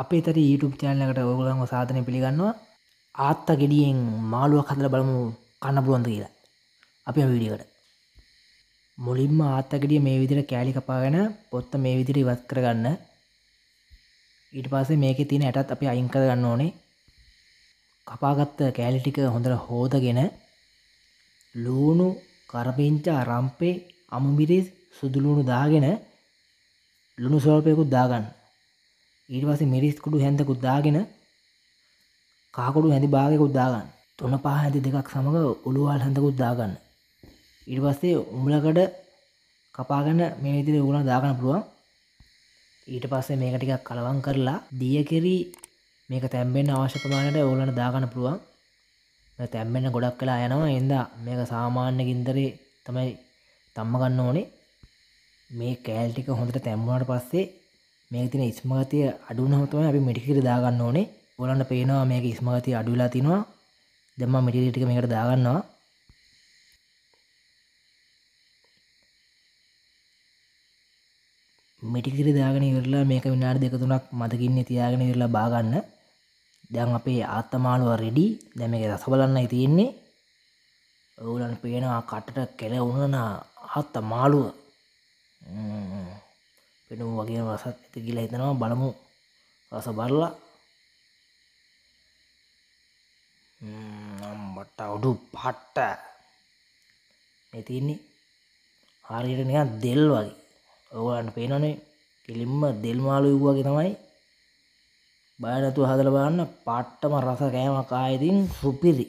අපේ තර YouTube චානලකට ඔගුලම සාධන පිළිගන්නවා ආත්ත ගෙඩියෙන් මාළුවක් හදල බලමු කන්න පුුවන්ද කියලා අපි විඩිකට මුලින්ම ආත්තකඩිය මේ විදිර කෑලි කපාගෙන පොත්ත මේ විදිර ඉවත් කරගන්න ඊට පස්සේ මේක තියෙන ඇටත් අපි අයිං කරගන්න ඕනේ කපාගත්ත කෑලි ටික හොඳට හෝදගෙන ලූුණු කරපිංචා රම්පේ අමුමිරිස් සුදුලුණු දාගෙන ලුණු සෝල්පයකුත් දාගන්න ඊට පස්සේ මිරිස් කුඩු හැන්දකුත් දාගෙන කාකුඩු හැඳි භාගයකුත් දාගන්න තුන පහ හැඳි දෙකක් සමඟ ඔළුවල් හැඳකුත් දාගන්න ඊට පස්සේ උඹලකට කපාගන්න මේ විදිර උගුණ දාගන්න පුළුවන් ඊට පස්සේ මේක ටිකක් කලවම් කරලා දිය කෙරී මේක තැම්බෙන් අවශ්‍ය ප්‍රමාණයට ඕලන දාගන්න පුළුවන් තැම්බෙන්න ගොඩක් කලා යනවා එදා මේක සාමාන්‍ය ගින්දරේ තමයි තම්ම ගන්න ඕනේ මේ කෑල්ටික හොඳට තැම්බුණට පස්සේ මේ තින ඉස්මගතිය අඩුනහොතම අපි මිටිකිර දාගන්න ඕනේ ඔලන්ට පේනවා මේක ඉස්මගති අඩුලා තිනවා දෙම මිටිටික මේකට දාගන්නවා මිටිකිර දාගෙන ඉවරලා මේක විනාඩි දෙක තුනක් මතකින්නේ තියාගෙන ඉවරලා බාගන්න දැන් අපේ ආත්තමාලුව රෙඩි දැන් මේක රස බලන්නයි තියෙන්නේ ඕලන් පේනවා කටට කෙල වුණනා ආත්තමාලුව පෙනුම් වගේ රසත් ඇති කියලා හිතනවා බලමු රස බරලා අම්බට අවුඩු පට්ට මේ තියන්නේ හරියට නිකන් දෙල් වගේ ඔයගලන්ට පේනවනේ කෙලින්ම දෙල් මාළු වගේ තමයි බය නැතුව හදලා බලන්න පාට්ටම රස කෑමක් ආයෙදින් සුපිරි